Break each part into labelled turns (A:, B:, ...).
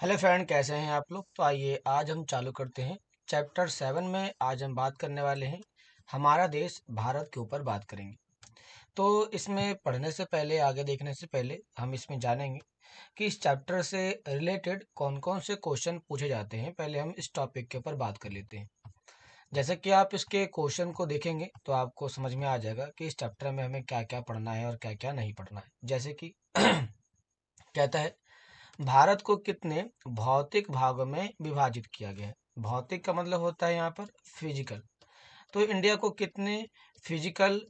A: hello friend कैसे हैं आप लोग तो आइए आज हम चालू करते हैं चैप्टर सेवन में आज हम बात करने वाले हैं हमारा देश भारत के ऊपर बात करेंगे तो इसमें पढ़ने से पहले आगे देखने से पहले हम इसमें जानेंगे कि इस चैप्टर से रिलेटेड कौन कौन से क्वेश्चन पूछे जाते हैं पहले हम इस टॉपिक के ऊपर बात कर लेते हैं जैसे कि आप इसके क्वेश्चन को देखेंगे तो आपको समझ में आ जाएगा कि इस चैप्टर में हमें क्या क्या पढ़ना है और क्या क्या नहीं पढ़ना है जैसे कि कहता है भारत को कितने भौतिक भागों में विभाजित किया गया है भौतिक का मतलब होता है यहाँ पर फिजिकल तो इंडिया को कितने फिजिकल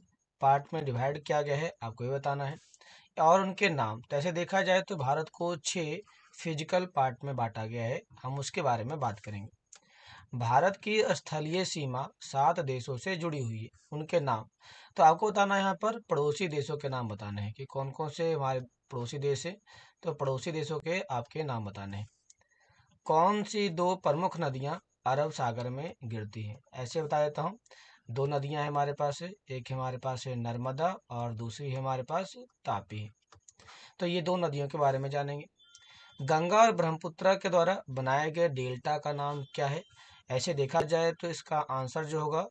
A: पार्ट में डिवाइड किया गया है आपको ये बताना है और उनके नाम तो ऐसे देखा जाए तो भारत को छः फिजिकल पार्ट में बांटा गया है हम उसके बारे में बात करेंगे भारत की स्थलीय सीमा सात देशों से जुड़ी हुई है उनके नाम तो आपको बताना है यहाँ पर पड़ोसी देशों के नाम बताने हैं कि कौन कौन से हमारे पड़ोसी देश है तो पड़ोसी देशों के आपके नाम बताने हैं कौन सी दो प्रमुख नदियाँ अरब सागर में गिरती हैं ऐसे बता देता हूँ दो नदियाँ हैं हमारे पास एक हमारे पास है नर्मदा और दूसरी हमारे पास तापी तो ये दो नदियों के बारे में जानेंगे गंगा और ब्रह्मपुत्रा के द्वारा बनाए गए डेल्टा का नाम क्या है ऐसे देखा जाए तो इसका आंसर जो होगा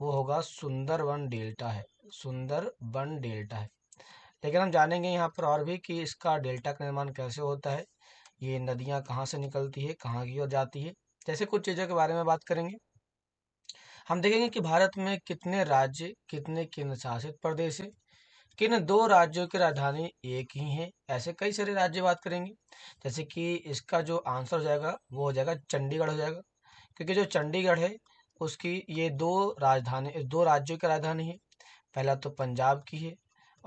A: वो होगा सुंदरवन डेल्टा है सुंदरवन डेल्टा है लेकिन हम जानेंगे यहाँ पर और भी कि इसका डेल्टा का निर्माण कैसे होता है ये नदियाँ कहाँ से निकलती है कहाँ की ओर जाती है जैसे कुछ चीज़ों के बारे में बात करेंगे हम देखेंगे कि भारत में कितने राज्य कितने केंद्र शासित प्रदेश है किन दो राज्यों की राजधानी एक ही है ऐसे कई सारे राज्य बात करेंगे जैसे कि इसका जो आंसर हो जाएगा वो हो जाएगा चंडीगढ़ हो जाएगा क्योंकि जो चंडीगढ़ है उसकी ये दो राजधानी दो राज्यों की राजधानी है पहला तो पंजाब की है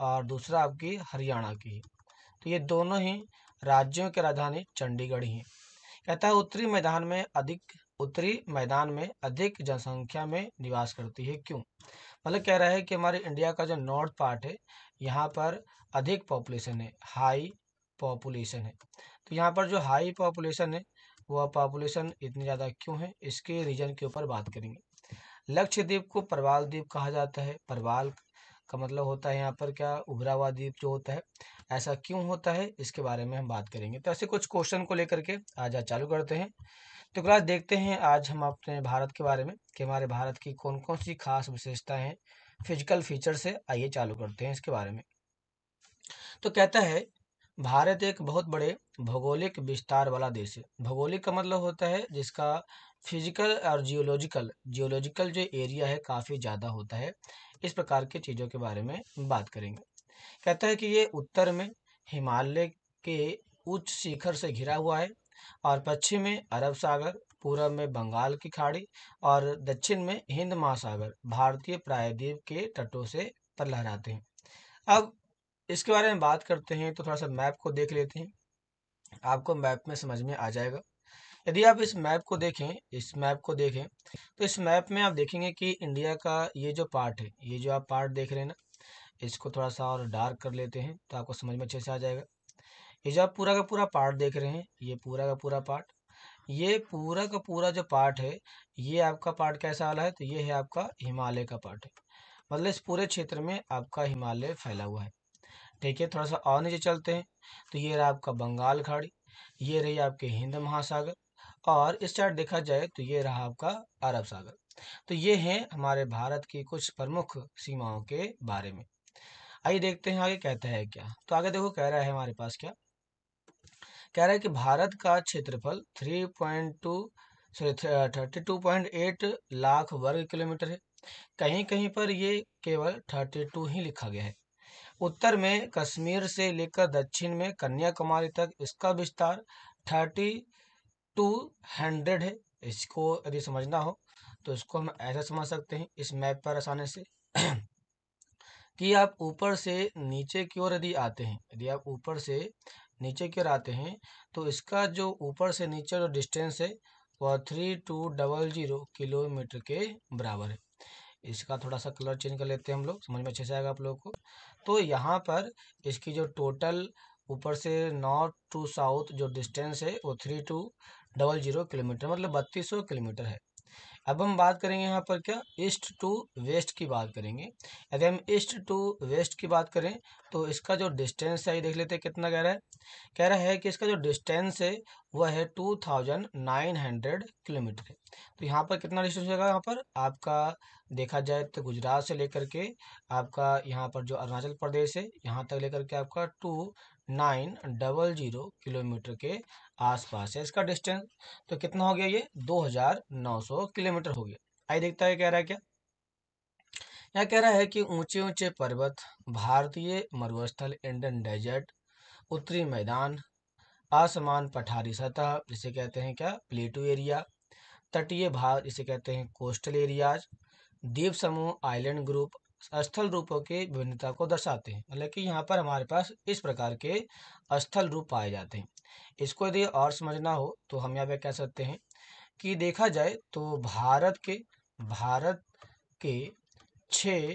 A: और दूसरा आपकी हरियाणा की तो ये दोनों ही राज्यों की राजधानी चंडीगढ़ ही कहता है उत्तरी मैदान में अधिक उत्तरी मैदान में अधिक जनसंख्या में निवास करती है क्यों मतलब कह रहा है कि हमारे इंडिया का जो नॉर्थ पार्ट है यहाँ पर अधिक पॉपुलेशन है हाई पॉपुलेशन है तो यहाँ पर जो हाई पॉपुलेशन है वह पॉपुलेशन इतनी ज़्यादा क्यों है इसके रीजन के ऊपर बात करेंगे लक्षद्वीप को परवाल द्वीप कहा जाता है परवाल का मतलब होता है यहाँ पर क्या उग्रवादी जो होता है ऐसा क्यों होता है इसके बारे में हम बात करेंगे तो ऐसे कुछ क्वेश्चन को लेकर के आज आज चालू करते हैं तो क्लास देखते हैं आज हम अपने भारत के बारे में कि हमारे भारत की कौन कौन सी खास विशेषताएं हैं फिजिकल फीचर से आइए चालू करते हैं इसके बारे में तो कहता है भारत एक बहुत बड़े भौगोलिक विस्तार वाला देश है भौगोलिक का मतलब होता है जिसका फिजिकल और जियोलॉजिकल जियोलॉजिकल जो एरिया है काफ़ी ज़्यादा होता है इस प्रकार के चीज़ों के बारे में बात करेंगे कहता है कि ये उत्तर में हिमालय के उच्च शिखर से घिरा हुआ है और पश्चिम में अरब सागर पूर्व में बंगाल की खाड़ी और दक्षिण में हिंद महासागर भारतीय प्रायद्वीप के तटों से पर लहराते हैं अब इसके बारे में बात करते हैं तो थोड़ा सा मैप को देख लेते हैं आपको मैप में समझ में आ जाएगा यदि आप इस मैप को देखें इस मैप को देखें तो इस मैप में आप देखेंगे कि इंडिया का ये जो पार्ट है ये जो आप पार्ट देख रहे हैं ना इसको थोड़ा सा और डार्क कर लेते हैं तो आपको समझ में अच्छे से आ जाएगा ये जो आप पूरा का पूरा पार्ट देख रहे हैं ये पूरा का पूरा पार्ट ये पूरा का पूरा जो पार्ट है ये आपका पार्ट कैसा वाला है तो ये है आपका हिमालय का पार्ट है मतलब इस पूरे क्षेत्र में आपका हिमालय फैला हुआ है ठीक है थोड़ा सा और नीचे चलते हैं तो ये रहा आपका बंगाल खाड़ी ये रही आपके हिंद महासागर और इस चार्ट देखा जाए तो ये रहा आपका अरब सागर तो ये हैं हमारे भारत की कुछ प्रमुख सीमाओं के बारे में आइए देखते हैं आगे कहता है क्या तो आगे देखो कह रहा है हमारे पास क्या कह रहा है कि भारत का क्षेत्रफल three point two sorry thirty two point eight lakh वर्ग किलोमीटर है कहीं कहीं पर ये केवल थर्टी टू ही लिखा गया है उत्तर में कश्मीर से लेकर दक्षिण में कन्याकुमारी तक इसका विस्तार थर्टी टू हंड्रेड है इसको यदि समझना हो तो इसको हम ऐसा समझ सकते हैं इस मैप पर आसानी से कि आप ऊपर से नीचे की ओर यदि आते हैं यदि आप ऊपर से नीचे की ओर आते हैं तो इसका जो ऊपर से नीचे जो डिस्टेंस है वह three two double zero kilometre के बराबर है इसका थोड़ा सा कलर चेंज कर लेते हैं हम लोग समझ में अच्छे से आएगा आप लोगों को तो यहाँ पर इसकी जो टोटल ऊपर से नॉर्थ टू साउथ जो डिस्टेंस है वो three two double zero kilometre मतलब बत्तीस सौ किलोमीटर है अब हम बात करेंगे यहाँ पर क्या ईस्ट टू वेस्ट की बात करेंगे यदि हम ईस्ट टू वेस्ट की बात करें तो इसका जो डिस्टेंस है ये देख लेते हैं कितना कह रहा है कह रहा है कि इसका जो डिस्टेंस है वह है two thousand nine hundred kilometre तो यहाँ पर कितना डिस्टेंस होगा यहाँ पर आपका देखा जाए तो गुजरात से लेकर के आपका यहाँ पर जो अरुणाचल प्रदेश है यहाँ तक लेकर के आपका two nine double zero kilometre के आसपास है इसका डिस्टेंस तो कितना हो गया ये दो हजार नौ सौ किलोमीटर हो गया आई देखता है कह रहा है क्या यहाँ कह रहा है कि ऊंचे ऊंचे पर्वत भारतीय मरुस्थल इंडियन डेजर्ट उत्तरी मैदान आसमान पठारी सतह जिसे कहते हैं क्या प्लेटू एरिया तटीय भाग जिसे कहते हैं कोस्टल एरियाज द्वीप समूह आइलैंड ग्रुप स्थल रूपों के विभिन्नता को दर्शाते हैं मतलब कि यहाँ पर हमारे पास इस प्रकार के स्थल रूप पाए जाते हैं इसको यदि और समझना हो तो हम यहाँ पे कह सकते हैं कि देखा जाए तो भारत के भारत के छः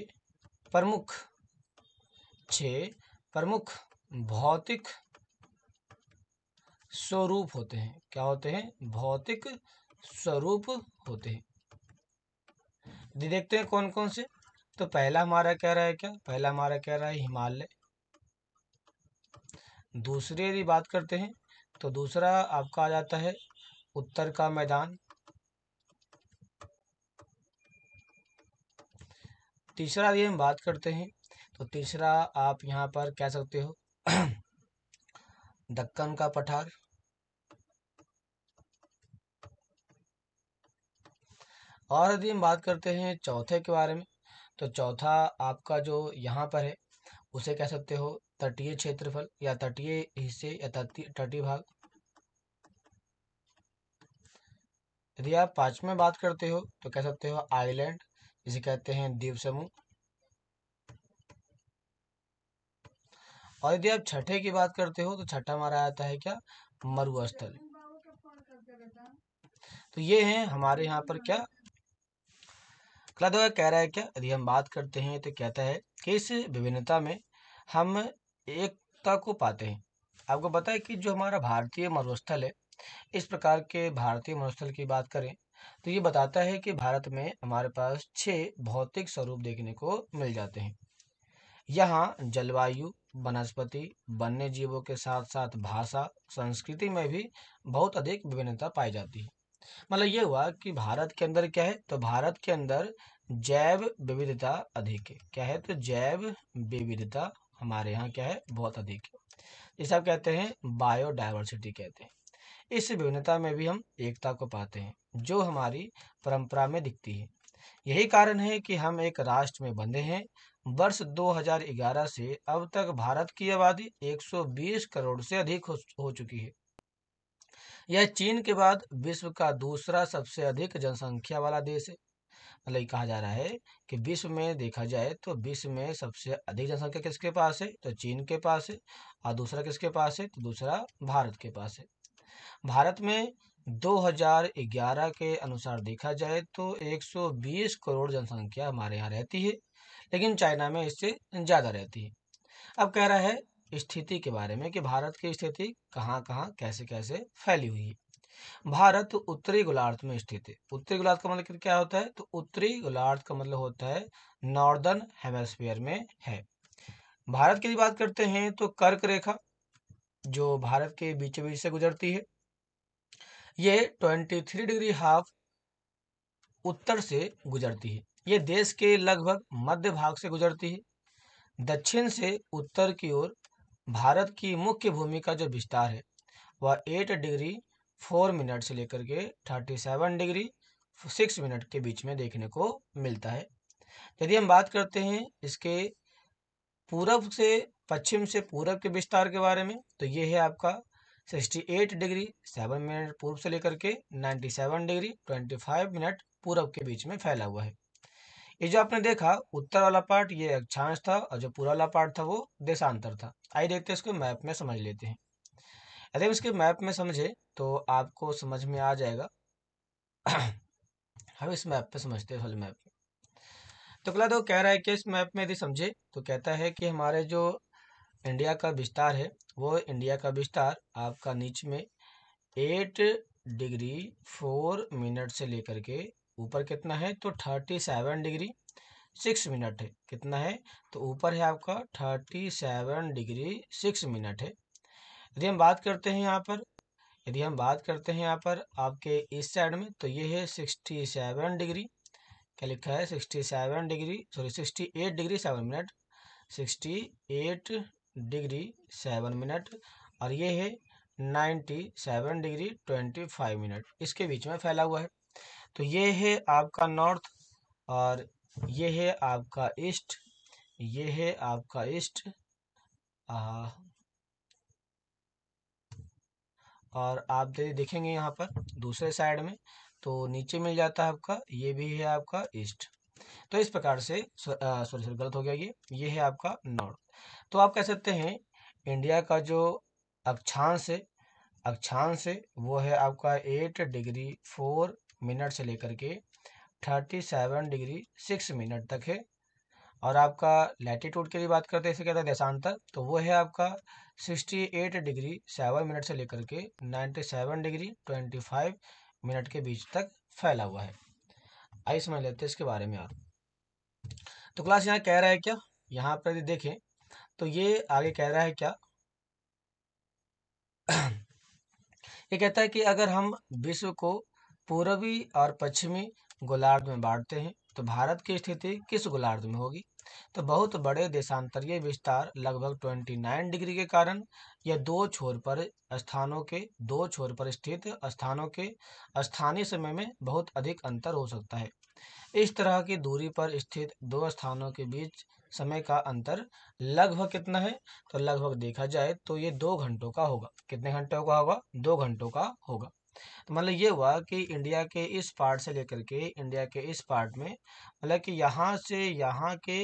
A: प्रमुख छ प्रमुख भौतिक स्वरूप होते हैं क्या होते हैं भौतिक स्वरूप होते हैं देखते हैं कौन कौन से तो पहला हमारा कह रहा है क्या पहला हमारा कह रहा है हिमालय दूसरे यदि बात करते हैं तो दूसरा आपका आ जाता है उत्तर का मैदान तीसरा यदि हम बात करते हैं तो तीसरा आप यहां पर कह सकते हो दक्कन का पठार और यदि हम बात करते हैं चौथे के बारे में तो चौथा आपका जो यहाँ पर है उसे कह सकते हो तटीय क्षेत्रफल या तटीय हिस्से या तटीय भाग यदि आप पांचवें बात करते हो तो कह सकते हो आइलैंड जिसे कहते हैं द्वीप समूह और यदि आप छठे की बात करते हो तो छठा हमारा आता है क्या मरुस्थल तो ये है हमारे यहाँ पर क्या अगला कह रहा है क्या यदि हम बात करते हैं तो कहता है कि इस विभिन्नता में हम एकता को पाते हैं आपको पता है कि जो हमारा भारतीय मरुस्थल है इस प्रकार के भारतीय मरुस्थल की बात करें तो ये बताता है कि भारत में हमारे पास छः भौतिक स्वरूप देखने को मिल जाते हैं यहाँ जलवायु वनस्पति वन्य जीवों के साथ साथ भाषा संस्कृति में भी बहुत अधिक विभिन्नता पाई जाती है मतलब ये हुआ कि भारत के अंदर क्या है तो भारत के अंदर जैव विविधता अधिक है क्या है तो जैव विविधता हमारे यहाँ क्या है बहुत अधिक है जिसे आप कहते हैं बायोडाइवर्सिटी कहते हैं इस विभिन्नता में भी हम एकता को पाते हैं जो हमारी परंपरा में दिखती है यही कारण है कि हम एक राष्ट्र में बंधे हैं वर्ष 2011 से अब तक भारत की आबादी 120 करोड़ से अधिक हो चुकी है यह चीन के बाद विश्व का दूसरा सबसे अधिक जनसंख्या वाला देश है मतलब कहा जा रहा है कि विश्व में देखा जाए तो विश्व में सबसे अधिक जनसंख्या किसके पास है तो चीन के पास है और दूसरा किसके पास है तो दूसरा भारत के पास है भारत में 2011 के अनुसार देखा जाए तो 120 करोड़ जनसंख्या हमारे यहाँ रहती है लेकिन चाइना में इससे ज़्यादा रहती है अब कह रहा है स्थिति के बारे में कि भारत की स्थिति कहाँ कहाँ कैसे कैसे फैली हुई है भारत उत्तरी गोलार्ध में स्थित है उत्तरी गोलार्ध का मतलब क्या होता है तो उत्तरी गोलार्ध का मतलब होता है नॉर्दर्न हेमस्फीयर में है भारत की बात करते हैं तो कर्क रेखा जो भारत के बीच बीच से गुजरती है ये 23 डिग्री हाफ उत्तर से गुजरती है ये देश के लगभग मध्य भाग से गुजरती है दक्षिण से उत्तर की ओर भारत की मुख्य भूमि का जो विस्तार है वह एट डिग्री फोर मिनट से लेकर के thirty seven degree six minute के बीच में देखने को मिलता है यदि हम बात करते हैं इसके पूरब से पश्चिम से पूरब के विस्तार के बारे में तो ये है आपका sixty eight degree seven minute पूर्व से लेकर के ninety seven degree twenty five minute पूरब के बीच में फैला हुआ है ये जो आपने देखा उत्तर वाला पार्ट ये अक्षांश था और जो पूरा वाला पार्ट था वो देशांतर था आइए देखते हैं इसको मैप में समझ लेते हैं यदि हम इसके मैप में समझे तो आपको समझ में आ जाएगा हम इस मैप पे समझते हैं मैप तो कला तो कह रहा है कि इस मैप में यदि समझे तो कहता है कि हमारे जो इंडिया का विस्तार है वो इंडिया का विस्तार आपका नीच में एट डिग्री फोर मिनट से लेकर के ऊपर कितना है तो thirty seven degree six minute है कितना है तो ऊपर है आपका thirty seven degree six minute है यदि हम बात करते हैं यहाँ पर यदि हम बात करते हैं यहाँ पर आपके इस साइड में तो ये है सिक्सटी सेवन डिग्री क्या लिखा है sixty seven degree sorry sixty eight degree seven minute sixty eight degree seven minute और ये है ninety seven degree twenty five minute इसके बीच में फैला हुआ है तो ये है आपका नॉर्थ और ये है आपका ईस्ट ये है आपका ईस्ट और आप देखेंगे यहाँ पर दूसरे साइड में तो नीचे मिल जाता है आपका ये भी है आपका ईस्ट तो इस प्रकार से सॉरी सॉरी गलत हो गया ये ये है आपका नॉर्थ तो आप कह सकते हैं इंडिया का जो अक्षांश है अक्षांश है वो है आपका एट डिग्री फोर मिनट से लेकर के thirty seven degree six minute तक है और आपका के लिए बात करते हैं इसे कहते हैं देशांतर तो वो है आपका sixty eight degree seven minute से लेकर के ninety seven degree twenty five minute के बीच तक फैला हुआ है आइए समझ लेते हैं इसके बारे में और तो क्लास यहाँ कह रहा है क्या यहाँ पर यदि देखें तो ये आगे कह रहा है क्या ये कहता है कि अगर हम विश्व को पूर्वी और पश्चिमी गोलार्ध में बांटते हैं तो भारत की स्थिति किस गोलार्ध में होगी तो बहुत बड़े देशांतरीय विस्तार लगभग 29 डिग्री के कारण यह दो छोर पर स्थानों के दो छोर पर स्थित स्थानों के स्थानीय समय में बहुत अधिक अंतर हो सकता है इस तरह की दूरी पर स्थित दो स्थानों के बीच समय का अंतर लगभग कितना है तो लगभग देखा जाए तो ये दो घंटों का होगा कितने घंटों का होगा दो घंटों का होगा तो मतलब ये हुआ कि इंडिया के इस पार्ट से लेकर के इंडिया के इस पार्ट में मतलब कि यहाँ से यहाँ के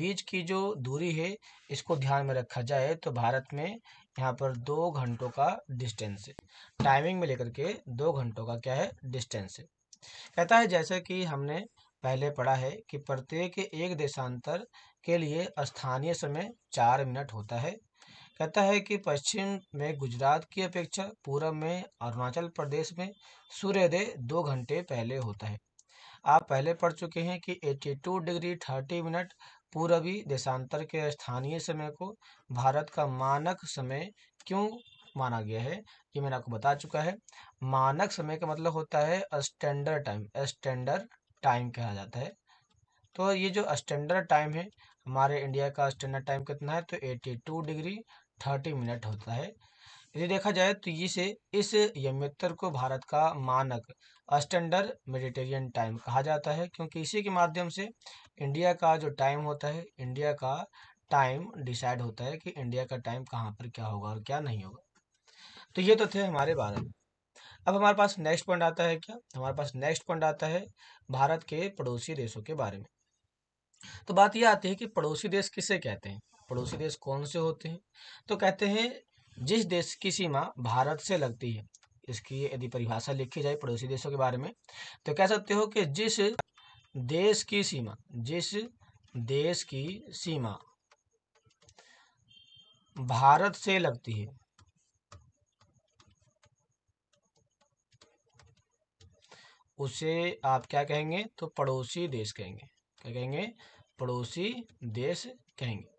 A: बीच की जो दूरी है इसको ध्यान में रखा जाए तो भारत में यहाँ पर दो घंटों का डिस्टेंस है टाइमिंग में लेकर के दो घंटों का क्या है डिस्टेंस है कहता है जैसे कि हमने पहले पढ़ा है कि प्रत्येक एक देशांतर के लिए स्थानीय समय चार मिनट होता है कहता है कि पश्चिम में गुजरात की अपेक्षा पूर्व में अरुणाचल प्रदेश में सूर्योदय दो घंटे पहले होता है आप पहले पढ़ चुके हैं कि 82 डिग्री 30 मिनट पूर्वी देशांतर के स्थानीय समय को भारत का मानक समय क्यों माना गया है ये मैंने आपको बता चुका है मानक समय का मतलब होता है स्टैंडर्ड टाइम स्टैंडर्ड टाइम कहा जाता है तो ये जो स्टैंडर्ड टाइम है हमारे इंडिया का स्टैंडर्ड टाइम कितना है तो 82 डिग्री थर्टी मिनट होता है यदि देखा जाए तो इसे इस यम्योत्तर को भारत का मानक स्टैंडर्ड मेडिटेरियन टाइम कहा जाता है क्योंकि इसी के माध्यम से इंडिया का जो टाइम होता है इंडिया का टाइम डिसाइड होता है कि इंडिया का टाइम कहाँ पर क्या होगा और क्या नहीं होगा तो ये तो थे हमारे बारे में अब हमारे पास नेक्स्ट पॉइंट आता है क्या हमारे पास नेक्स्ट पॉइंट आता है भारत के पड़ोसी देशों के बारे में तो बात यह आती है कि पड़ोसी देश किसे कहते हैं पड़ोसी देश कौन से होते हैं तो कहते हैं जिस देश की सीमा भारत से लगती है इसकी यदि परिभाषा लिखी जाए पड़ोसी देशों के बारे में तो कह सकते हो कि जिस देश की सीमा जिस देश की सीमा भारत से लगती है उसे आप क्या कहेंगे तो पड़ोसी देश कहेंगे क्या कहेंगे पड़ोसी देश कहेंगे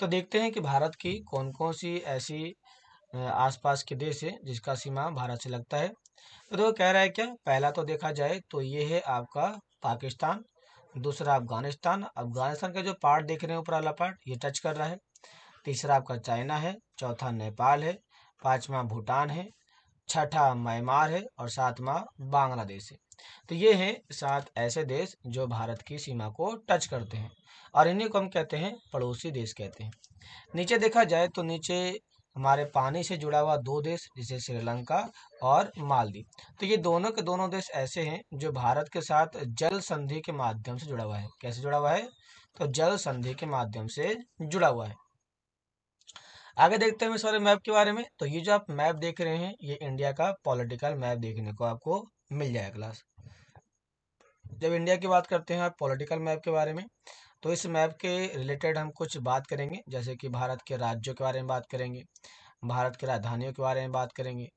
A: तो देखते हैं कि भारत की कौन कौन सी ऐसी आसपास के देश है जिसका सीमा भारत से लगता है तो देखो कह रहा है क्या पहला तो देखा जाए तो ये है आपका पाकिस्तान दूसरा अफगानिस्तान अफगानिस्तान का जो पार्ट देख रहे हैं ऊपर वाला पार्ट ये टच कर रहा है तीसरा आपका चाइना है चौथा नेपाल है पाँचवा भूटान है छठा म्यांमार है और सातवां बांग्लादेश है तो ये हैं सात ऐसे देश जो भारत की सीमा को टच करते हैं और इन्हीं को हम कहते हैं पड़ोसी देश कहते हैं नीचे देखा जाए तो नीचे हमारे पानी से जुड़ा हुआ दो देश जैसे श्रीलंका और मालदीव तो ये दोनों के दोनों देश ऐसे हैं जो भारत के साथ जल संधि के माध्यम से जुड़ा हुआ है कैसे जुड़ा हुआ है तो जल संधि के माध्यम से जुड़ा हुआ है आगे देखते हैं इस वाले मैप के बारे में तो ये जो आप मैप देख रहे हैं ये इंडिया का पॉलिटिकल मैप देखने को आपको मिल जाएगा क्लास जब इंडिया की बात करते हैं आप पॉलिटिकल मैप के बारे में तो इस मैप के रिलेटेड हम कुछ बात करेंगे जैसे कि भारत के राज्यों के बारे में बात करेंगे भारत की राजधानियों के बारे में बात करेंगे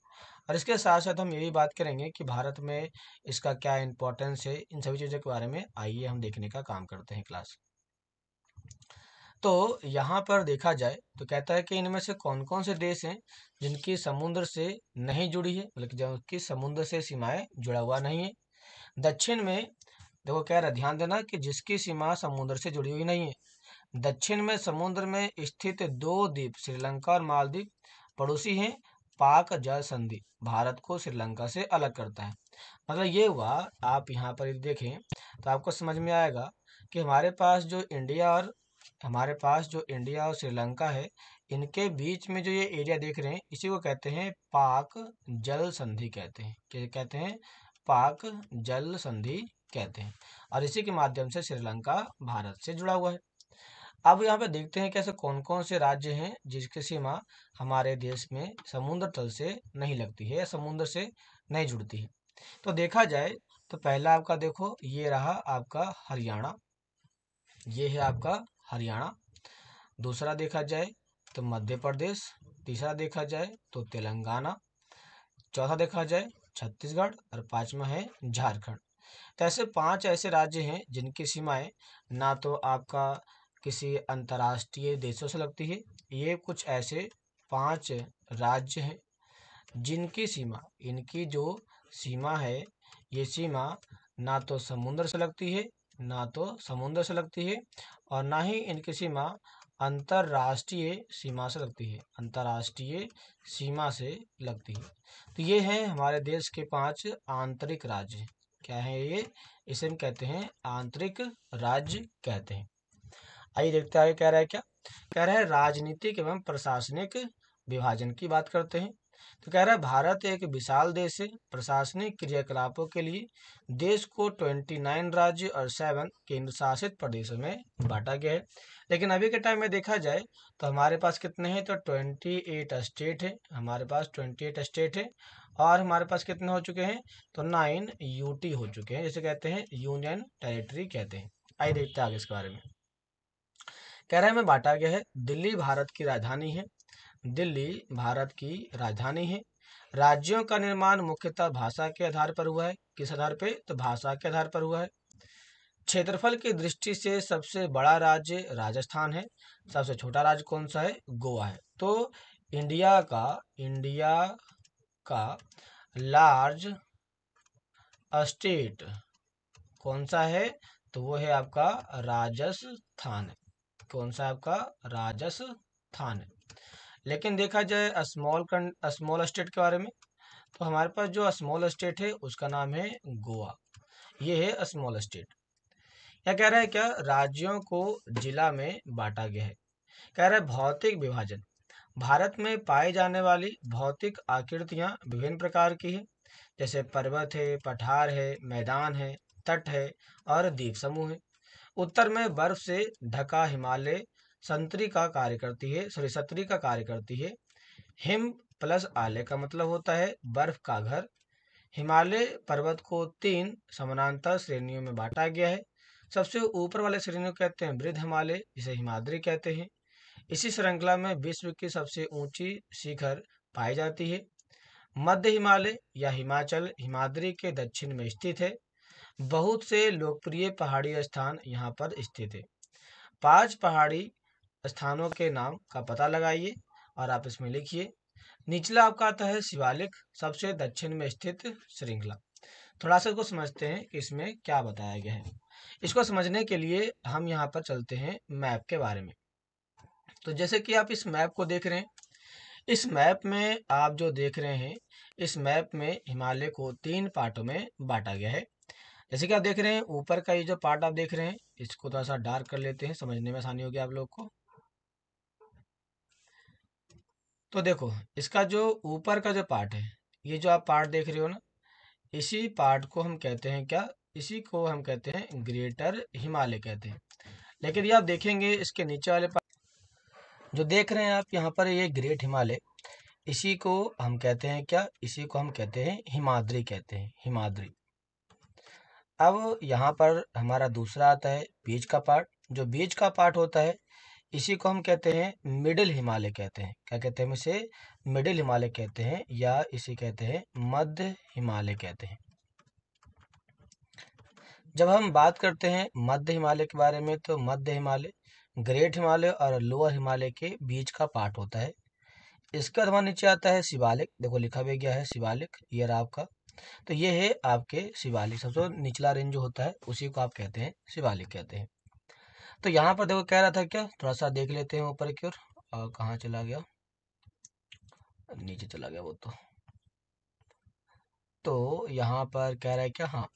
A: और इसके साथ साथ हम ये भी बात करेंगे कि भारत में इसका क्या इम्पोर्टेंस है इन सभी चीज़ों के बारे में आइए हम देखने का काम करते हैं क्लास तो यहाँ पर देखा जाए तो कहता है कि इनमें से कौन कौन से देश हैं जिनकी समुद्र से नहीं जुड़ी है बल्कि जिनकी समुद्र से सीमाएं जुड़ा हुआ नहीं है दक्षिण में देखो कह रहा है ध्यान देना कि जिसकी सीमा समुद्र से जुड़ी हुई नहीं है दक्षिण में समुद्र में स्थित दो द्वीप श्रीलंका और मालदीप पड़ोसी हैं पाक जल संधि भारत को श्रीलंका से अलग करता है मतलब ये हुआ आप यहाँ पर देखें तो आपको समझ में आएगा कि हमारे पास जो इंडिया और हमारे पास जो इंडिया और श्रीलंका है इनके बीच में जो ये एरिया देख रहे हैं इसी को कहते हैं पाक जल संधि कहते हैं कहते हैं पाक जल संधि कहते हैं और इसी के माध्यम से श्रीलंका भारत से जुड़ा हुआ है अब यहाँ पे देखते हैं कैसे कौन कौन से राज्य हैं जिसकी सीमा हमारे देश में समुद्र तल से नहीं लगती है या समुद्र से नहीं जुड़ती है तो देखा जाए तो पहला आपका देखो ये रहा आपका हरियाणा ये है आपका हरियाणा दूसरा देखा जाए तो मध्य प्रदेश तीसरा देखा जाए तो तेलंगाना चौथा देखा जाए छत्तीसगढ़ और पांचवा है झारखंड तो ऐसे पाँच ऐसे राज्य हैं जिनकी सीमाएँ ना तो आपका किसी अंतर्राष्ट्रीय देशों से लगती है ये कुछ ऐसे पाँच राज्य हैं जिनकी सीमा इनकी जो सीमा है ये सीमा ना तो समुद्र से लगती है ना तो समुद्र से लगती है और ना ही इनकी सीमा अंतर्राष्ट्रीय सीमा से लगती है अंतर्राष्ट्रीय सीमा से लगती है तो ये हैं हमारे देश के पांच आंतरिक राज्य क्या है ये इसे हम कहते हैं आंतरिक राज्य कहते हैं आइए देखते आगे कह रहा है क्या कह रहा है राजनीतिक एवं प्रशासनिक विभाजन की बात करते हैं तो कह रहा है भारत एक विशाल देश है प्रशासनिक क्रियाकलापों के लिए देश को 29 राज्य और सेवन केंद्र शासित प्रदेशों में बांटा गया है लेकिन अभी के टाइम में देखा जाए तो हमारे पास कितने हैं तो 28 स्टेट है हमारे पास 28 स्टेट है और हमारे पास कितने हो चुके हैं तो नाइन यूटी हो चुके हैं जिसे कहते हैं यूनियन टेरिटरी कहते हैं आई देखते हैं आगे इसके बारे में कह रहे हैं में बांटा गया है दिल्ली भारत की राजधानी है दिल्ली भारत की राजधानी है राज्यों का निर्माण मुख्यतः भाषा के आधार पर हुआ है किस आधार पर तो भाषा के आधार पर हुआ है क्षेत्रफल की दृष्टि से सबसे बड़ा राज्य राजस्थान है सबसे छोटा राज्य कौन सा है गोवा है तो इंडिया का इंडिया का लार्ज स्टेट कौन सा है तो वो है आपका राजस्थान कौन सा आपका राजस्थान लेकिन देखा जाए स्मॉल स्मॉल स्टेट के बारे में तो हमारे पास जो स्मॉल स्टेट है उसका नाम है गोवा ये है स्मॉल स्टेट क्या कह रहा है क्या राज्यों को जिला में बांटा गया है कह रहा है भौतिक विभाजन भारत में पाए जाने वाली भौतिक आकृतियाँ विभिन्न प्रकार की हैं जैसे पर्वत है पठार है मैदान है तट है और द्वीप समूह है उत्तर में बर्फ से ढका हिमालय संतरी का कार्य करती है सॉरी सतरी का कार्य करती है हिम प्लस आले का मतलब होता है बर्फ का घर हिमालय पर्वत को तीन समानांतर श्रेणियों में बांटा गया है सबसे ऊपर वाले श्रेणी कहते हैं वृद्ध हिमालय जिसे हिमाद्री कहते हैं इसी श्रृंखला में विश्व की सबसे ऊंची शिखर पाई जाती है मध्य हिमालय या हिमाचल हिमाद्री के दक्षिण में स्थित है बहुत से लोकप्रिय पहाड़ी स्थान यहाँ पर स्थित है पांच पहाड़ी स्थानों के नाम का पता लगाइए और आप इसमें लिखिए निचला आपका आता है शिवालिक सबसे दक्षिण में स्थित श्रृंखला थोड़ा सा इसको समझते हैं कि इसमें क्या बताया गया है इसको समझने के लिए हम यहाँ पर चलते हैं मैप के बारे में तो जैसे कि आप इस मैप को देख रहे हैं इस मैप में आप जो देख रहे हैं इस मैप में हिमालय को तीन पार्टों में बांटा गया है जैसे कि आप देख रहे हैं ऊपर का ये जो पार्ट आप देख रहे हैं इसको थोड़ा सा डार्क कर लेते हैं समझने में आसानी होगी आप लोग को तो देखो इसका जो ऊपर का जो पार्ट है ये जो आप पार्ट देख रहे हो ना इसी पार्ट को हम कहते हैं क्या इसी को हम कहते हैं ग्रेटर हिमालय कहते हैं लेकिन ये आप देखेंगे इसके नीचे वाले जो देख रहे हैं आप यहाँ पर ये ग्रेट हिमालय इसी को हम कहते हैं क्या इसी को हम कहते हैं हिमाद्री कहते हैं हिमाद्री अब यहाँ पर हमारा दूसरा आता है बीज का पार्ट जो बीज का पार्ट होता है इसी को हम कहते हैं मिडिल हिमालय कहते हैं क्या कहते हैं इसे मिडिल हिमालय कहते हैं या इसे कहते हैं मध्य हिमालय कहते हैं जब हम बात करते हैं मध्य हिमालय के बारे में तो मध्य हिमालय ग्रेट हिमालय और लोअर हिमालय के बीच का पार्ट होता है इसके बाद हमारे नीचे आता है शिवालिक देखो लिखा भी गया है शिवालिक ये रहा आपका तो ये है आपके शिवालिक सबसे निचला रेंज जो होता है उसी को आप कहते हैं शिवालिक कहते हैं तो यहाँ पर देखो कह रहा था क्या थोड़ा सा देख लेते हैं ऊपर की ओर और, और कहाँ चला गया नीचे चला गया वो तो तो यहाँ पर कह रहा है क्या हाँ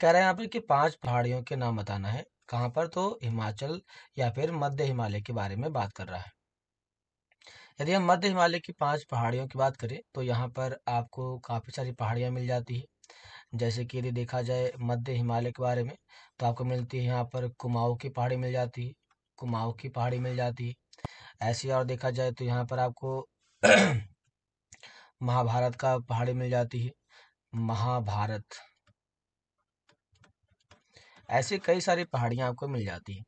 A: कह रहा है यहाँ पर कि पांच पहाड़ियों के नाम बताना है कहाँ पर तो हिमाचल या फिर मध्य हिमालय के बारे में बात कर रहा है यदि हम मध्य हिमालय की पांच पहाड़ियों की बात करें तो यहाँ पर आपको काफ़ी सारी पहाड़ियाँ मिल जाती है जैसे कि यदि देखा जाए मध्य हिमालय के बारे में तो आपको मिलती है यहाँ पर कुमाऊँ की पहाड़ी मिल जाती है कुमाऊँ की पहाड़ी मिल जाती है ऐसी और देखा जाए तो यहाँ पर आपको महाभारत का पहाड़ी मिल जाती है महाभारत ऐसी कई सारी पहाड़ियाँ आपको मिल जाती हैं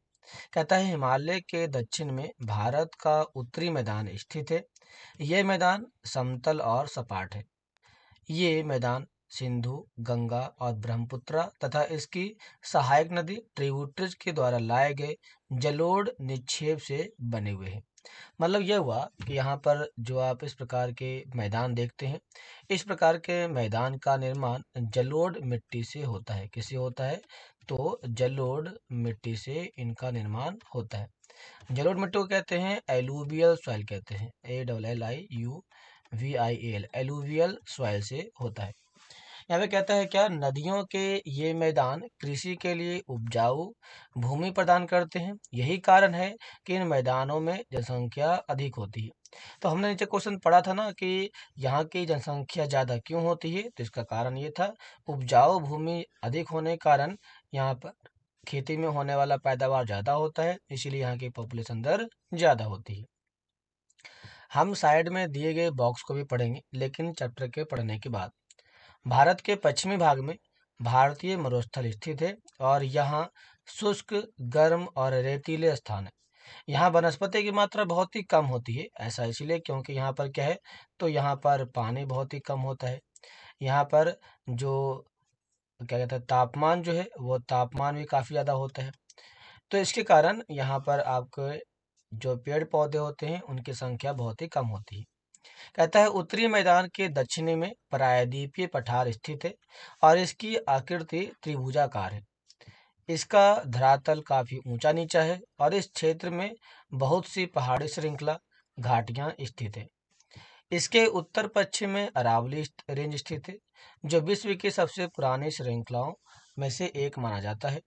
A: कहता है हिमालय के दक्षिण में भारत का उत्तरी मैदान स्थित है यह मैदान समतल और सपाट है ये मैदान सिंधु गंगा और ब्रह्मपुत्रा तथा इसकी सहायक नदी त्रिवुट्रज के द्वारा लाए गए जलोढ़ निक्षेप से बने हुए हैं मतलब यह हुआ कि यहाँ पर जो आप इस प्रकार के मैदान देखते हैं इस प्रकार के मैदान का निर्माण जलोढ़ मिट्टी से होता है किसे होता है तो जलोढ़ मिट्टी से इनका निर्माण होता है जलोढ़ मिट्टी को कहते हैं एलुवियल सॉइल कहते हैं A double L I U V I L alluvial soil से होता है यहाँ पे कहता है क्या नदियों के ये मैदान कृषि के लिए उपजाऊ भूमि प्रदान करते हैं यही कारण है कि इन मैदानों में जनसंख्या अधिक होती है तो हमने नीचे क्वेश्चन पढ़ा था ना कि यहाँ की जनसंख्या ज़्यादा क्यों होती है तो इसका कारण ये था उपजाऊ भूमि अधिक होने के कारण यहाँ पर खेती में होने वाला पैदावार ज़्यादा होता है इसीलिए यहाँ की पॉपुलेशन दर ज़्यादा होती है हम साइड में दिए गए बॉक्स को भी पढ़ेंगे लेकिन चैप्टर के पढ़ने के बाद भारत के पश्चिमी भाग में भारतीय मरुस्थल स्थित है और यहाँ शुष्क गर्म और रेतीले स्थान है यहाँ वनस्पति की मात्रा बहुत ही कम होती है ऐसा इसलिए क्योंकि यहाँ पर क्या है तो यहाँ पर पानी बहुत ही कम होता है यहाँ पर जो क्या कहते हैं तापमान जो है वो तापमान भी काफ़ी ज़्यादा होता है तो इसके कारण यहाँ पर आपके जो पेड़ पौधे होते हैं उनकी संख्या बहुत ही कम होती है कहता है उत्तरी मैदान के दक्षिण में प्रायद्वीपीय पठार स्थित है और इसकी आकृति त्रिभुजाकार है इसका धरातल काफ़ी ऊंचा नीचा है और इस क्षेत्र में बहुत सी पहाड़ी श्रृंखला घाटियां स्थित है इसके उत्तर पश्चिम में अरावली रेंज स्थित है जो विश्व की सबसे पुरानी श्रृंखलाओं में से एक माना जाता है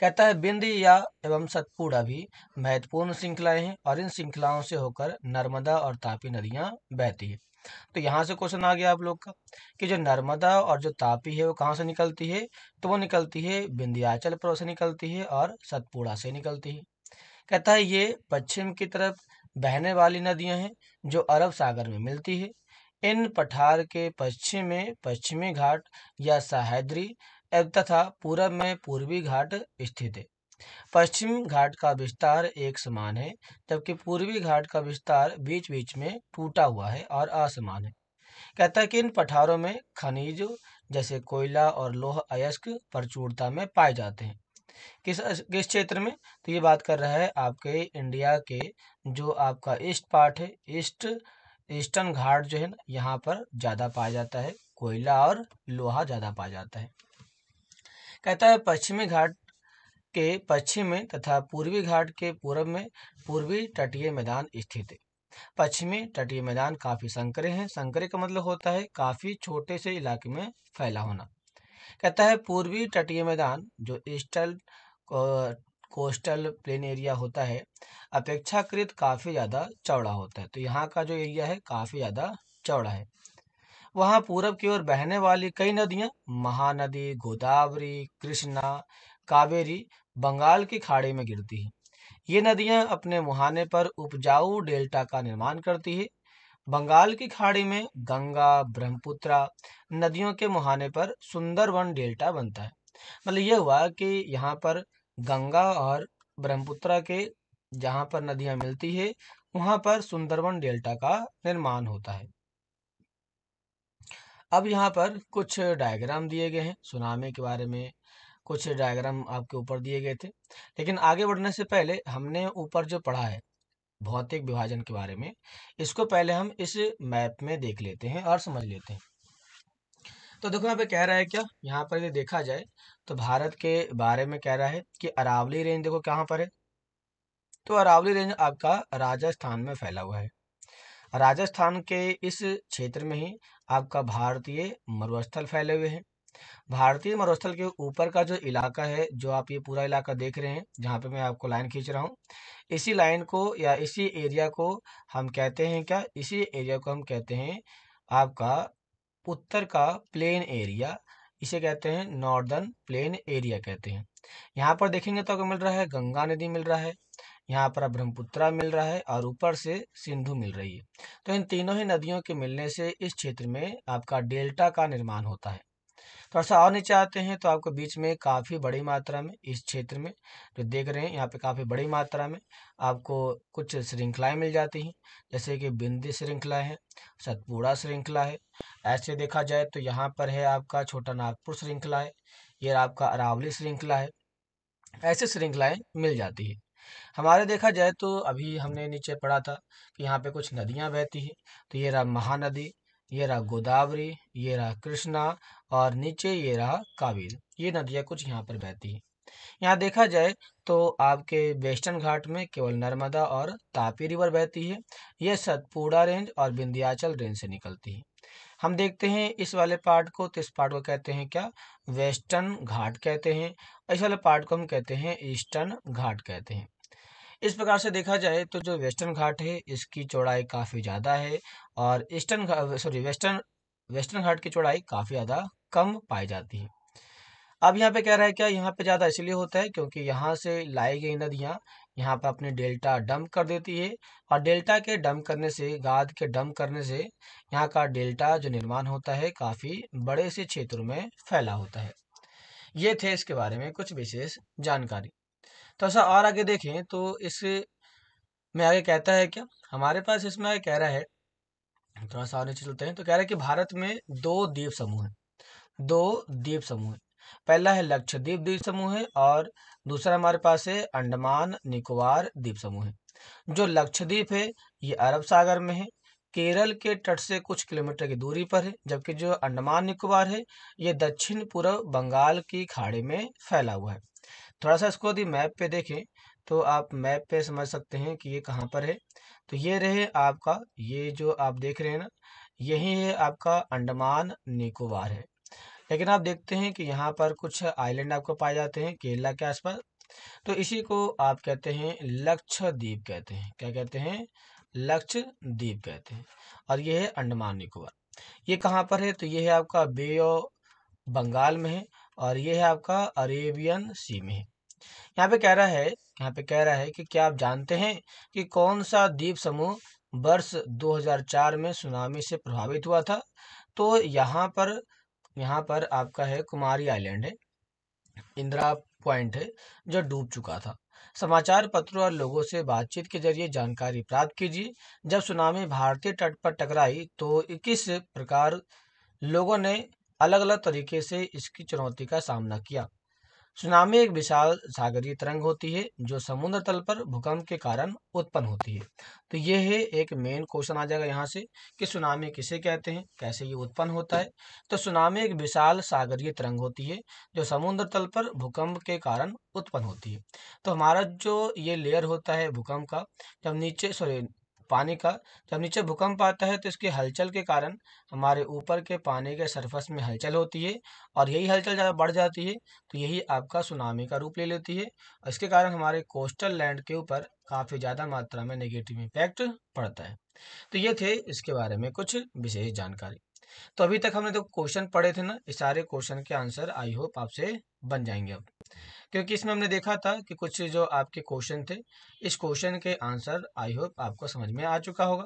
A: कहता है बिंद या एवं सतपुड़ा भी महत्वपूर्ण श्रृंखलाएं हैं और इन श्रृंखलाओं से होकर नर्मदा और तापी नदियां बहती है तो यहाँ से क्वेश्चन आ गया आप लोग का कि जो नर्मदा और जो तापी है वो कहाँ से निकलती है तो वो निकलती है बिंदियाचल पर्व से निकलती है और सतपुड़ा से निकलती है कहता है ये पश्चिम की तरफ बहने वाली नदियां हैं जो अरब सागर में मिलती है इन पठार के पश्चिम में पश्चिमी घाट या सहायद्री तथा पूरब में पूर्वी घाट स्थित है पश्चिम घाट का विस्तार एक समान है जबकि पूर्वी घाट का विस्तार बीच बीच में टूटा हुआ है और असमान है कहता है कि इन पठारों में खनिज जैसे कोयला और लोह अयस्क प्रचुरता में पाए जाते हैं किस किस क्षेत्र में तो ये बात कर रहा है आपके इंडिया के जो आपका ईस्ट पार्ट है ईस्ट ईस्टर्न घाट जो है ना यहाँ पर ज़्यादा पाया जाता है कोयला और लोहा ज़्यादा पाया जाता है कहता है पश्चिमी घाट के पश्चिम में तथा पूर्वी घाट के पूर्व में पूर्वी तटीय मैदान स्थित है पश्चिमी तटीय मैदान काफ़ी संकरे हैं संकरे का मतलब होता है काफ़ी छोटे से इलाके में फैला होना कहता है पूर्वी तटीय मैदान जो ईस्टर्न कोस्टल प्लेन एरिया होता है अपेक्षाकृत काफ़ी ज़्यादा चौड़ा होता है तो यहाँ का जो एरिया है काफ़ी ज़्यादा चौड़ा है वहाँ पूरब की ओर बहने वाली कई नदियाँ महानदी गोदावरी कृष्णा कावेरी बंगाल की खाड़ी में गिरती हैं ये नदियाँ अपने मुहाने पर उपजाऊ डेल्टा का निर्माण करती है बंगाल की खाड़ी में गंगा ब्रह्मपुत्रा नदियों के मुहाने पर सुंदरवन डेल्टा बनता है मतलब ये हुआ कि यहाँ पर गंगा और ब्रह्मपुत्रा के जहाँ पर नदियाँ मिलती है वहाँ पर सुंदरवन डेल्टा का निर्माण होता है अब यहाँ पर कुछ डायग्राम दिए गए हैं सुनामी के बारे में कुछ डायग्राम आपके ऊपर दिए गए थे लेकिन आगे बढ़ने से पहले हमने ऊपर जो पढ़ा है भौतिक विभाजन के बारे में इसको पहले हम इस मैप में देख लेते हैं और समझ लेते हैं तो देखो यहाँ पे कह रहा है क्या यहाँ पर यदि देखा जाए तो भारत के बारे में कह रहा है कि अरावली रेंज देखो कहाँ पर है तो अरावली रेंज आपका राजस्थान में फैला हुआ है राजस्थान के इस क्षेत्र में ही आपका भारतीय मरुस्थल फैले हुए हैं भारतीय मरुस्थल के ऊपर का जो इलाका है जो आप ये पूरा इलाका देख रहे हैं जहाँ पे मैं आपको लाइन खींच रहा हूँ इसी लाइन को या इसी एरिया को हम कहते हैं क्या इसी एरिया को हम कहते हैं आपका उत्तर का प्लेन एरिया इसे कहते हैं नॉर्दर्न प्लेन एरिया कहते हैं यहाँ पर देखेंगे तो मिल रहा है गंगा नदी मिल रहा है यहाँ पर ब्रह्मपुत्रा मिल रहा है और ऊपर से सिंधु मिल रही है तो इन तीनों ही नदियों के मिलने से इस क्षेत्र में आपका डेल्टा का निर्माण होता है थोड़ा सा और नीचे आते हैं तो आपको बीच में काफ़ी बड़ी मात्रा में इस क्षेत्र में जो देख रहे हैं यहाँ पे काफ़ी बड़ी मात्रा में आपको कुछ श्रृंखलाएं मिल जाती हैं जैसे कि बिंदी श्रृंखला है सतपुड़ा श्रृंखला है ऐसे देखा जाए तो यहाँ पर है आपका छोटा नागपुर श्रृंखला है ये आपका अरावली श्रृंखला है ऐसे श्रृंखलाएँ मिल जाती है हमारे देखा जाए तो अभी हमने नीचे पढ़ा था कि यहाँ पे कुछ नदियाँ बहती हैं तो ये रहा महानदी ये रहा गोदावरी ये रहा कृष्णा और नीचे ये रहा काबिल ये नदियाँ कुछ यहाँ पर बहती हैं यहाँ देखा जाए तो आपके वेस्टर्न घाट में केवल नर्मदा और तापी रिवर बहती है यह सतपुड़ा रेंज और विंध्याचल रेंज से निकलती है हम देखते हैं इस वाले पार्ट को तो इस पार्ट को कहते हैं क्या वेस्टर्न घाट कहते हैं इस वाले पार्ट को हम कहते हैं ईस्टर्न घाट कहते हैं इस प्रकार से देखा जाए तो जो वेस्टर्न घाट है इसकी चौड़ाई काफ़ी ज़्यादा है और eastern sorry western western Ghat की चौड़ाई काफ़ी ज़्यादा कम पाई जाती है अब यहाँ पे कह रहा है क्या यहाँ पे ज़्यादा इसलिए होता है क्योंकि यहाँ से लाई गई नदियाँ यहाँ पर अपने डेल्टा डंप कर देती है और डेल्टा के डंप करने से गाद के डंप करने से यहाँ का डेल्टा जो निर्माण होता है काफ़ी बड़े से क्षेत्रों में फैला होता है ये थे इसके बारे में कुछ विशेष जानकारी तो ऐसा और आगे देखें तो इस में आगे कहता है क्या हमारे पास इसमें आगे कह रहा है थोड़ा सा और नीचे चलते हैं तो कह रहा है कि भारत में दो द्वीप समूह हैं दो द्वीप समूह हैं पहला है लक्षद्वीप द्वीप समूह है और दूसरा हमारे पास है अंडमान निकोबार द्वीप समूह है जो लक्षद्वीप है ये अरब सागर में है केरल के तट से कुछ किलोमीटर की दूरी पर है जबकि जो अंडमान निकोबार है ये दक्षिण पूर्व बंगाल की खाड़ी में फैला हुआ है थोड़ा सा इसको यदि मैप पे देखें तो आप मैप पे समझ सकते हैं कि ये कहाँ पर है तो ये रहे आपका ये जो आप देख रहे हैं ना यही है आपका अंडमान निकोबार है लेकिन आप देखते हैं कि यहाँ पर कुछ आइलैंड आपको पाए जाते हैं केरला के आसपास तो इसी को आप कहते हैं लक्षद्वीप कहते हैं क्या कहते हैं लक्षद्वीप कहते हैं और ये है अंडमान निकोबार ये कहाँ पर है तो ये है आपका बे ऑफ बंगाल में है और ये है आपका अरेबियन सी में यहाँ पे कह रहा है यहाँ पे कह रहा है कि क्या आप जानते हैं कि कौन सा द्वीप समूह वर्ष 2004 में सुनामी से प्रभावित हुआ था तो यहाँ पर यहाँ पर आपका है कुमारी आइलैंड है इंदिरा पॉइंट है जो डूब चुका था समाचार पत्रों और लोगों से बातचीत के जरिए जानकारी प्राप्त कीजिए जब सुनामी भारतीय तट पर टकराई तो किस प्रकार लोगों ने अलग अलग तरीके से इसकी चुनौती का सामना किया सुनामी एक विशाल सागरीय तरंग होती है जो समुद्र तल पर भूकंप के कारण उत्पन्न होती है तो ये है एक मेन क्वेश्चन आ जाएगा यहाँ से कि सुनामी किसे कहते हैं कैसे ये उत्पन्न होता है तो सुनामी एक विशाल सागरीय तरंग होती है जो समुद्र तल पर भूकंप के कारण उत्पन्न होती है तो हमारा जो ये लेयर होता है भूकंप का जब नीचे सॉरी पानी का जब नीचे भूकंप आता है तो इसके हलचल के कारण हमारे ऊपर के पानी के सरफस में हलचल होती है और यही हलचल ज़्यादा बढ़ जाती है तो यही आपका सुनामी का रूप ले लेती है इसके कारण हमारे कोस्टल लैंड के ऊपर काफ़ी ज़्यादा मात्रा में नेगेटिव इम्पैक्ट पड़ता है तो ये थे इसके बारे में कुछ विशेष जानकारी तो अभी तक हमने तो क्वेश्चन पढ़े थे ना इस सारे क्वेश्चन के आंसर आई होप आपसे बन जाएंगे अब क्योंकि इसमें हमने देखा था कि कुछ जो आपके क्वेश्चन थे इस क्वेश्चन के आंसर आई होप आपको समझ में आ चुका होगा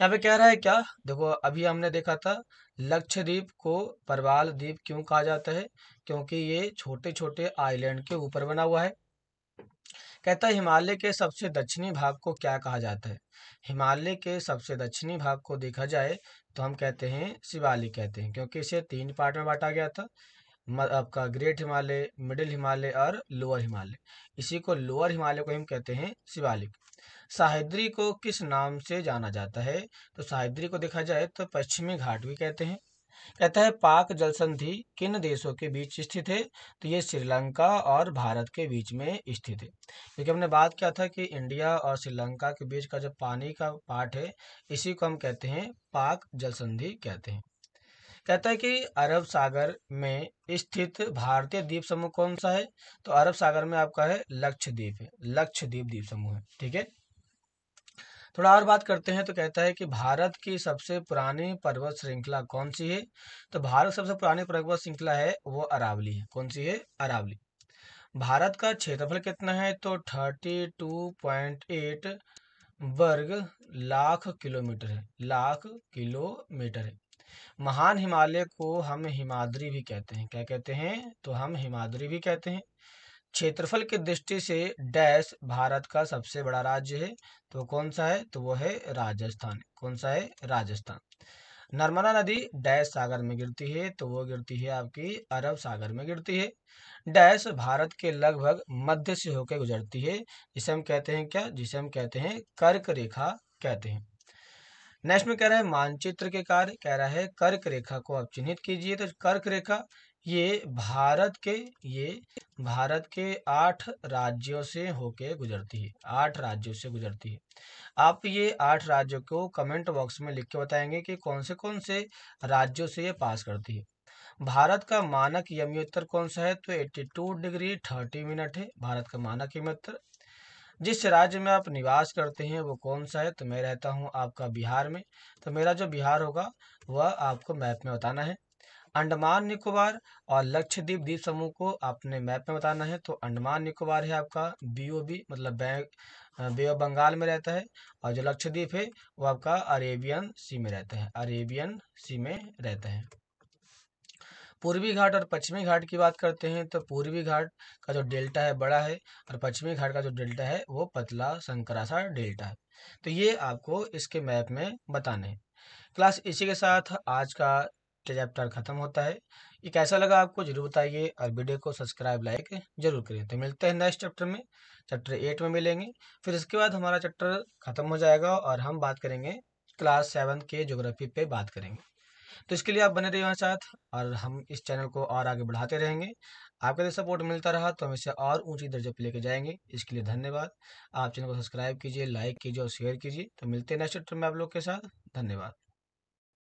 A: यहाँ पे कह रहा है क्या देखो अभी हमने देखा था लक्षद्वीप को परवाल द्वीप क्यों कहा जाता है क्योंकि ये छोटे छोटे आइलैंड के ऊपर बना हुआ है कहता है हिमालय के सबसे दक्षिणी भाग को क्या कहा जाता है हिमालय के सबसे दक्षिणी भाग को देखा जाए तो हम कहते हैं शिवालिक कहते हैं क्योंकि इसे तीन पार्ट में बांटा गया था आपका ग्रेट हिमालय मिडिल हिमालय और लोअर हिमालय इसी को लोअर हिमालय को हम कहते हैं शिवालिक साहिद्री को किस नाम से जाना जाता है तो साहिद्री को देखा जाए तो पश्चिमी घाट भी कहते हैं कहता है पाक जल संधि किन देशों के बीच स्थित है तो ये श्रीलंका और भारत के बीच में स्थित है क्योंकि हमने बात किया था कि इंडिया और श्रीलंका के बीच का जो पानी का पार्ट है इसी को हम कहते हैं पाक जल संधि कहते हैं कहता है कि अरब सागर में स्थित भारतीय द्वीप समूह कौन सा है तो अरब सागर में आपका है लक्षद्वीप है लक्षद्वीप द्वीप समूह है ठीक है थोड़ा और बात करते हैं तो कहता है कि भारत की सबसे पुरानी पर्वत श्रृंखला कौन सी है तो भारत सबसे पुरानी पर्वत श्रृंखला है वो अरावली है कौन सी है अरावली भारत का क्षेत्रफल कितना है तो थर्टी टू पॉइंट एट वर्ग लाख किलोमीटर है लाख किलोमीटर है महान हिमालय को हम हिमाद्री भी कहते हैं क्या कहते हैं तो हम हिमाद्री भी कहते हैं क्षेत्रफल की दृष्टि से डैश भारत का सबसे बड़ा राज्य है तो कौन सा है तो वो है राजस्थान कौन सा है राजस्थान नर्मदा नदी डैश सागर में गिरती है तो वो गिरती है आपकी अरब सागर में गिरती है डैश भारत के लगभग मध्य से होकर गुजरती है जिसे हम कहते हैं क्या जिसे हम कहते हैं कर्क रेखा कहते हैं नेक्स्ट में कह रहा है मानचित्र के कार्य कह रहा है कर्क रेखा को आप चिन्हित कीजिए तो कर्क रेखा ये भारत के ये भारत के आठ राज्यों से होके गुजरती है आठ राज्यों से गुजरती है आप ये आठ राज्यों को कमेंट बॉक्स में लिख के बताएंगे कि कौन से कौन से राज्यों से ये पास करती है भारत का मानक यमयोत्तर कौन सा है तो 82 डिग्री 30 मिनट है भारत का मानक यमयोत्तर जिस राज्य में आप निवास करते हैं वो कौन सा है तो मैं रहता हूँ आपका बिहार में तो मेरा जो बिहार होगा वह आपको मैप में बताना है अंडमान निकोबार और लक्षद्वीप द्वीप समूह को आपने मैप में बताना है तो अंडमान निकोबार है आपका बी ओ बी मतलब बैंक बे ऑफ बंगाल में रहता है और जो लक्षद्वीप है वो आपका अरेबियन सी में रहता है अरेबियन सी में रहता है पूर्वी घाट और पश्चिमी घाट की बात करते हैं तो पूर्वी घाट का जो डेल्टा है बड़ा है और पश्चिमी घाट का जो डेल्टा है वो पतला सा डेल्टा है तो ये आपको इसके मैप में बताने हैं क्लास इसी के साथ आज का चैप्टर खत्म होता है ये कैसा लगा आपको जरूर बताइए और वीडियो को सब्सक्राइब लाइक जरूर करें तो मिलते हैं नेक्स्ट चैप्टर में चैप्टर एट में मिलेंगे फिर इसके बाद हमारा चैप्टर खत्म हो जाएगा और हम बात करेंगे क्लास सेवन के ज्योग्राफी पे बात करेंगे तो इसके लिए आप बने रहिए हमारे साथ और हम इस चैनल को और आगे बढ़ाते रहेंगे आपका यदि सपोर्ट मिलता रहा तो हम इसे और ऊंची दर्जे पर लेके जाएंगे इसके लिए धन्यवाद आप चैनल को सब्सक्राइब कीजिए लाइक कीजिए और शेयर कीजिए तो मिलते हैं नेक्स्ट चैप्टर में आप लोग के साथ धन्यवाद